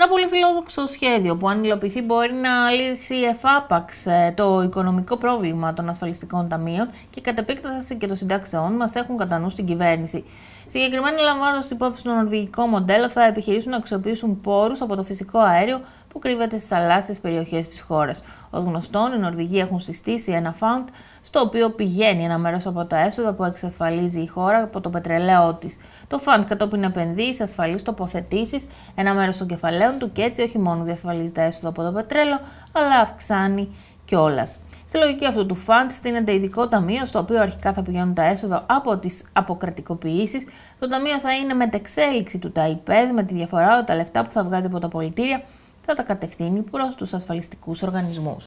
Ένα πολύ φιλόδοξο σχέδιο που αν υλοποιηθεί μπορεί να λύσει εφάπαξ ε, το οικονομικό πρόβλημα των ασφαλιστικών ταμείων και κατ' επέκταση και των συντάξεών μας έχουν κατά νου στην κυβέρνηση. Συγκεκριμένα λαμβάνοντας υπόψη το νορβηγικό μοντέλο, θα επιχειρήσουν να αξιοποιήσουν πόρους από το φυσικό αέριο που κρύβεται στις θαλάσσιες περιοχές της χώρας. Ως γνωστόν, οι Νορβηγοί έχουν συστήσει ένα φαντ στο οποίο πηγαίνει ένα μέρος από τα έσοδα που εξασφαλίζει η χώρα από το πετρελαίο της. Το φαντ κατόπιν επενδύει σε ασφαλείς τοποθετήσεις ένα μέρος των κεφαλαίων του και έτσι όχι μόνο διασφαλίζει τα έσοδα από το πετρέλαιο, αλλά αυξάνει κιόλας. Στη λογική αυτού του φαντ στείνεται ειδικό ταμείο, στο οποίο αρχικά θα πηγαίνουν τα έσοδα από τις αποκρατικοποιήσεις. Το ταμείο θα είναι μετεξέλιξη του ΤΑΙΠΕΔ, με τη διαφορά ότι τα λεφτά που θα βγάζει από τα πολιτήρια θα τα κατευθύνει προς τους ασφαλιστικούς οργανισμούς.